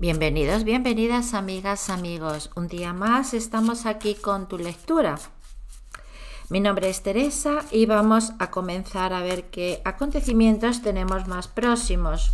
Bienvenidos, bienvenidas amigas, amigos. Un día más estamos aquí con tu lectura. Mi nombre es Teresa y vamos a comenzar a ver qué acontecimientos tenemos más próximos.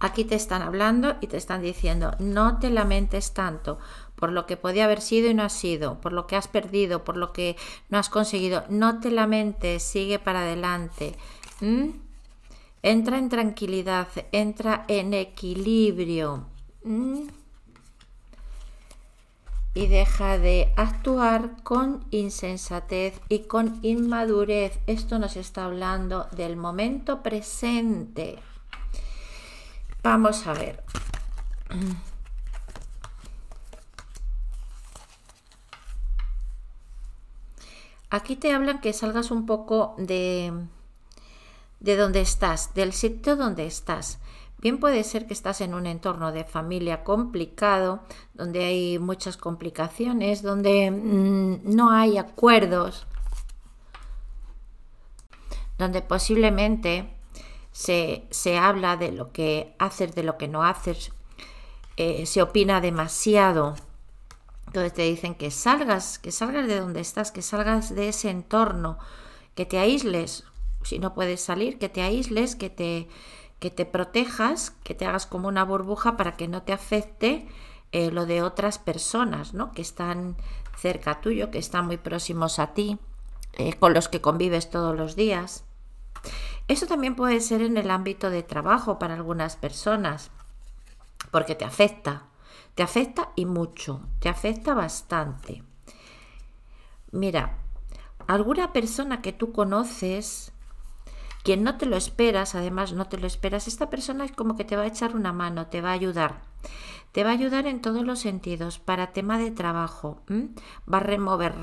Aquí te están hablando y te están diciendo, no te lamentes tanto por lo que podía haber sido y no ha sido, por lo que has perdido, por lo que no has conseguido. No te lamentes, sigue para adelante. ¿Mm? Entra en tranquilidad, entra en equilibrio. Mm. y deja de actuar con insensatez y con inmadurez. Esto nos está hablando del momento presente. Vamos a ver. Aquí te hablan que salgas un poco de, de dónde estás, del sitio donde estás. Bien puede ser que estás en un entorno de familia complicado, donde hay muchas complicaciones, donde mm, no hay acuerdos, donde posiblemente se, habla de lo que haces, de lo que no haces, eh, se opina demasiado. Entonces te dicen que salgas, que salgas de donde estás, que salgas de ese entorno, que te aísles si no puedes salir, que te aísles, que te, que te protejas, que te hagas como una burbuja para que no te afecte eh, lo de otras personas, ¿no? Que están cerca tuyo, que están muy próximos a ti, eh, con los que convives todos los días. Eso también puede ser en el ámbito de trabajo para algunas personas, porque te afecta, te afecta y mucho, te afecta bastante. Mira, alguna persona que tú conoces quien no te lo esperas, además no te lo esperas, esta persona es como que te va a echar una mano, te va a ayudar. Te va a ayudar en todos los sentidos, para tema de trabajo. Va a remover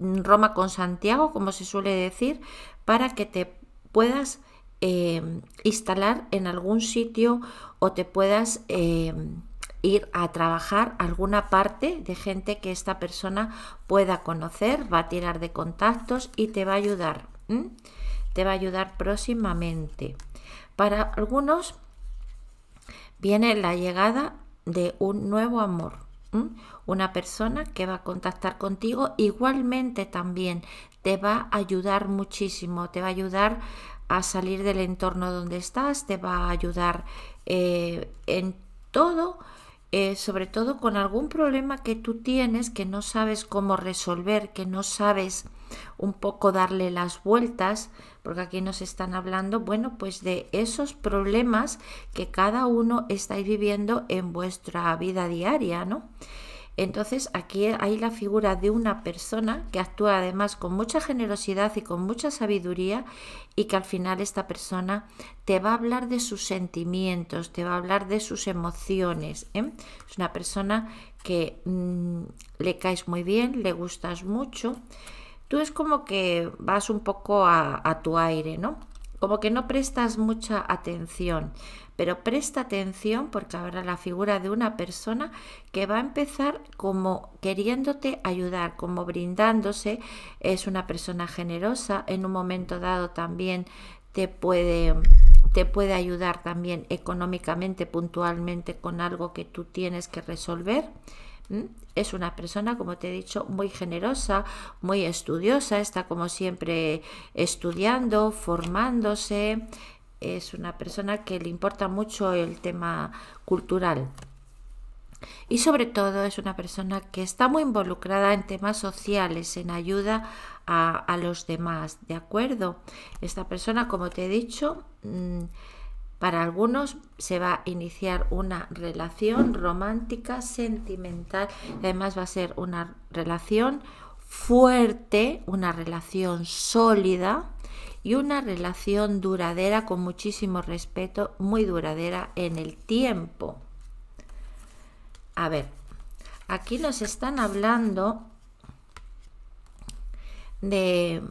Roma con Santiago, como se suele decir, para que te puedas eh, instalar en algún sitio o te puedas eh, ir a trabajar alguna parte de gente que esta persona pueda conocer, va a tirar de contactos y te va a ayudar te va a ayudar próximamente. Para algunos viene la llegada de un nuevo amor, una persona que va a contactar contigo, igualmente también te va a ayudar muchísimo, te va a ayudar a salir del entorno donde estás, te va a ayudar eh, en todo, eh, sobre todo con algún problema que tú tienes, que no sabes cómo resolver, que no sabes un poco darle las vueltas, porque aquí nos están hablando, bueno, pues de esos problemas que cada uno estáis viviendo en vuestra vida diaria, ¿no? Entonces aquí hay la figura de una persona que actúa además con mucha generosidad y con mucha sabiduría y que al final esta persona te va a hablar de sus sentimientos, te va a hablar de sus emociones. ¿eh? Es una persona que mm, le caes muy bien, le gustas mucho tú es como que vas un poco a, tu aire, ¿no? Como que no prestas mucha atención, pero presta atención porque habrá la figura de una persona que va a empezar como queriéndote ayudar, como brindándose, es una persona generosa, en un momento dado también te puede te puede ayudar también económicamente, puntualmente, con algo que tú tienes que resolver. Es una persona, como te he dicho, muy generosa, muy estudiosa, está como siempre estudiando, formándose, es una persona que le importa mucho el tema cultural. Y sobre todo es una persona que está muy involucrada en temas sociales, en ayuda a, los demás, ¿de acuerdo? Esta persona, como te he dicho, mm, para algunos se va a iniciar una relación romántica, sentimental, además va a ser una relación fuerte, una relación sólida y una relación duradera con muchísimo respeto, muy duradera en el tiempo. A ver, aquí nos están hablando de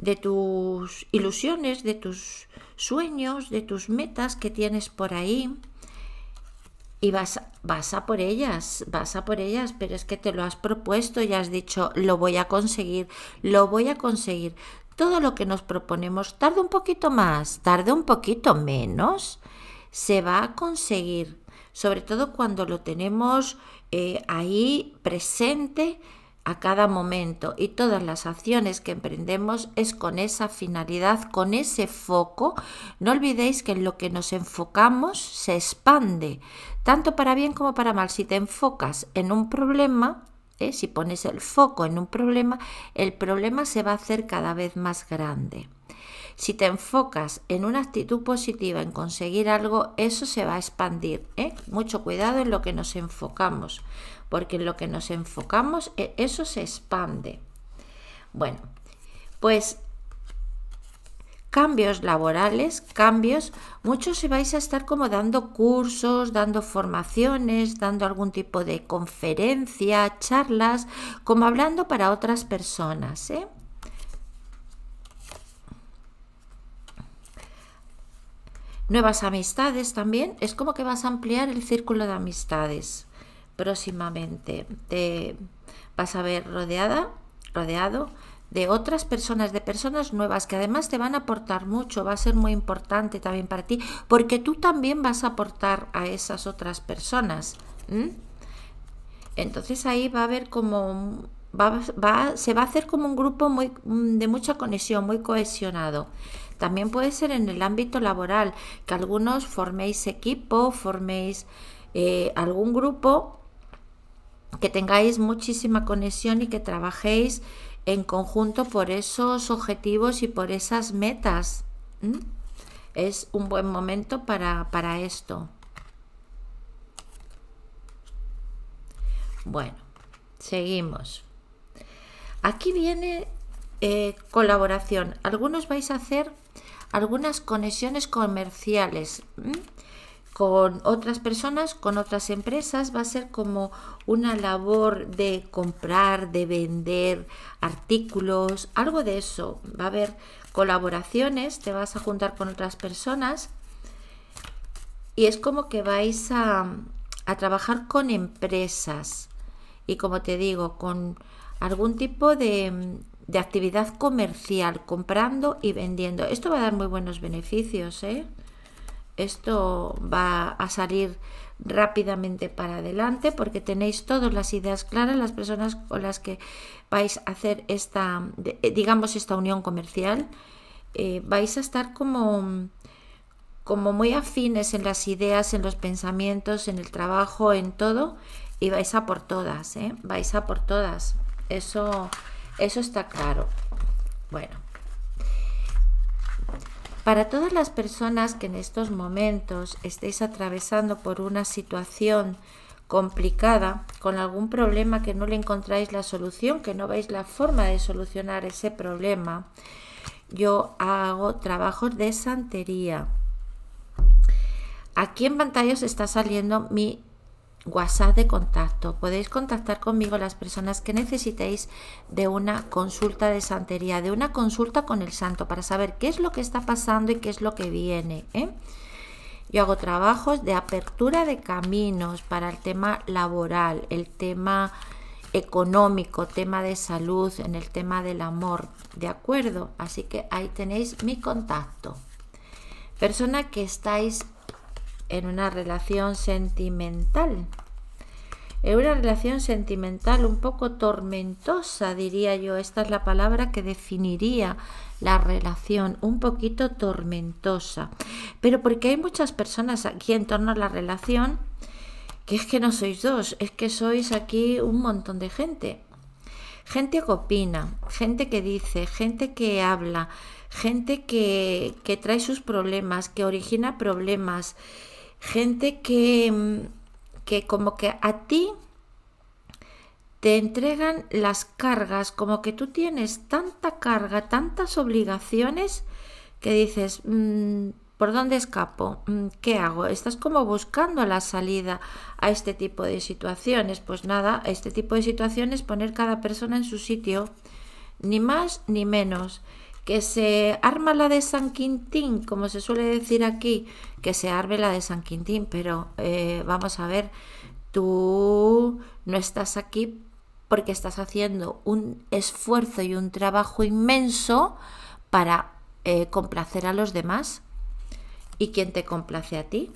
de tus ilusiones, de tus sueños, de tus metas que tienes por ahí. Y vas, vas a por ellas, vas a por ellas, pero es que te lo has propuesto y has dicho, lo voy a conseguir, lo voy a conseguir. Todo lo que nos proponemos, tarde un poquito más, tarde un poquito menos, se va a conseguir, sobre todo cuando lo tenemos eh, ahí presente cada momento y todas las acciones que emprendemos es con esa finalidad, con ese foco. No olvidéis que en lo que nos enfocamos se expande, tanto para bien como para mal. Si te enfocas en un problema, ¿eh? si pones el foco en un problema, el problema se va a hacer cada vez más grande. Si te enfocas en una actitud positiva, en conseguir algo, eso se va a expandir. ¿eh? Mucho cuidado en lo que nos enfocamos, porque en lo que nos enfocamos, e, eso se expande. Bueno, pues cambios laborales, cambios, muchos se vais a estar como dando cursos, dando formaciones, dando algún tipo de conferencia, charlas, como hablando para otras personas. ¿eh? Nuevas amistades también, es como que vas a ampliar el círculo de amistades próximamente te vas a ver rodeada, rodeado de otras personas, de personas nuevas que además te van a aportar mucho, va a ser muy importante también para ti, porque tú también vas a aportar a esas otras personas. Entonces ahí va a haber como, va, se va a hacer como un grupo muy, de mucha conexión, muy cohesionado. También puede ser en el ámbito laboral, que algunos forméis equipo, forméis eh, algún grupo que tengáis muchísima conexión y que trabajéis en conjunto por esos objetivos y por esas metas. Es un buen momento para, para esto. Bueno, seguimos. Aquí viene eh, colaboración. Algunos vais a hacer algunas conexiones comerciales con otras personas, con otras empresas, va a ser como una labor de comprar, de vender artículos, algo de eso. Va a haber colaboraciones, te vas a juntar con otras personas y es como que vais a, trabajar con empresas y como te digo, con algún tipo de, de actividad comercial, comprando y vendiendo. Esto va a dar muy buenos beneficios, ¿eh? esto va a salir rápidamente para adelante porque tenéis todas las ideas claras, las personas con las que vais a hacer esta, eh, digamos, esta unión comercial, eh, vais a estar como, como muy afines en las ideas, en los pensamientos, en el trabajo, en todo, y vais a por todas, ¿eh? vais a por todas, eso, eso está claro. Bueno. Para todas las personas que en estos momentos estéis atravesando por una situación complicada, con algún problema que no le encontráis la solución, que no veis la forma de solucionar ese problema, yo hago trabajos de santería. Aquí en pantalla os está saliendo mi WhatsApp de contacto. Podéis contactar conmigo las personas que necesitéis de una consulta de santería, de una consulta con el santo para saber qué es lo que está pasando y qué es lo que viene. ¿eh? Yo hago trabajos de apertura de caminos para el tema laboral, el tema económico, tema de salud, en el tema del amor, ¿de acuerdo? Así que ahí tenéis mi contacto. Persona que estáis en una relación sentimental. Es una relación sentimental un poco tormentosa, diría yo. Esta es la palabra que definiría la relación, un poquito tormentosa. Pero porque hay muchas personas aquí en torno a la relación, que es que no sois dos, es que sois aquí un montón de gente. Gente que opina, gente que dice, gente que habla, gente que, que trae sus problemas, que origina problemas, gente que mm, que como que a ti te entregan las cargas, como que tú tienes tanta carga, tantas obligaciones que dices, mm, ¿por dónde escapo? Mm, ¿Qué hago? Estás como buscando la salida a este tipo de situaciones. Pues nada, este tipo de situaciones poner cada persona en su sitio, ni más ni menos que se arma la de San Quintín, como se suele decir aquí, que se arme la de San Quintín, pero eh, vamos a ver, tú no estás aquí porque estás haciendo un esfuerzo y un trabajo inmenso para eh, complacer a los demás y quien te complace a ti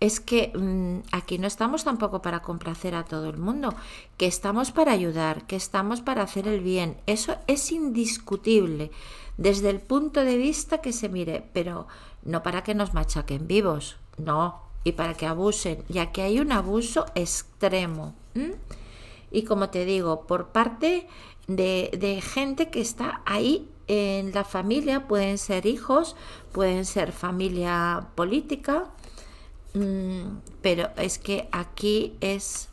es que mm, aquí no estamos tampoco para complacer a todo el mundo, que estamos para ayudar, que estamos para hacer el bien. Eso es indiscutible desde el punto de vista que se mire, pero no para que nos machaquen vivos, no, y para que abusen, ya que hay un abuso extremo. Y como te digo, por parte de gente que está ahí en la familia, pueden ser hijos, pueden ser familia política, Mm, pero es que aquí es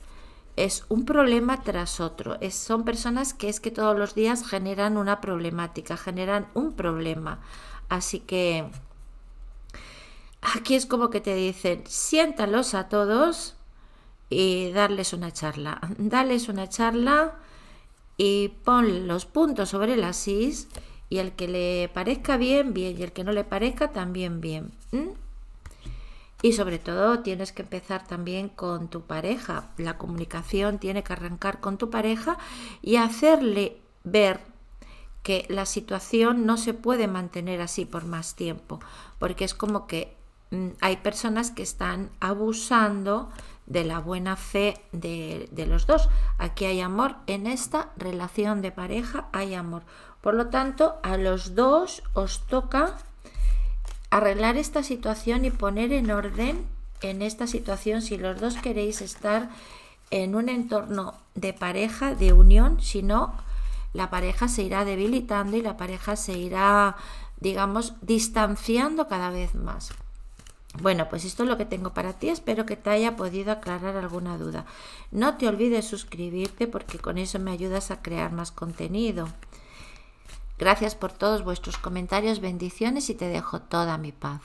es un problema tras otro. Es, son personas que es que todos los días generan una problemática, generan un problema. Así que aquí es como que te dicen, siéntalos a todos y darles una charla. Dales una charla y pon los puntos sobre el asís, y el que le parezca bien, bien, y el que no le parezca también bien. ¿Mm? Y sobre todo tienes que empezar también con tu pareja. La comunicación tiene que arrancar con tu pareja y hacerle ver que la situación no se puede mantener así por más tiempo, porque es como que mm, hay personas que están abusando de la buena fe de, los dos. Aquí hay amor, en esta relación de pareja hay amor. Por lo tanto, a los dos os toca arreglar esta situación y poner en orden en esta situación si los dos queréis estar en un entorno de pareja, de unión, si no, la pareja se irá debilitando y la pareja se irá, digamos, distanciando cada vez más. Bueno, pues esto es lo que tengo para ti, espero que te haya podido aclarar alguna duda. No te olvides suscribirte porque con eso me ayudas a crear más contenido. Gracias por todos vuestros comentarios, bendiciones y te dejo toda mi paz.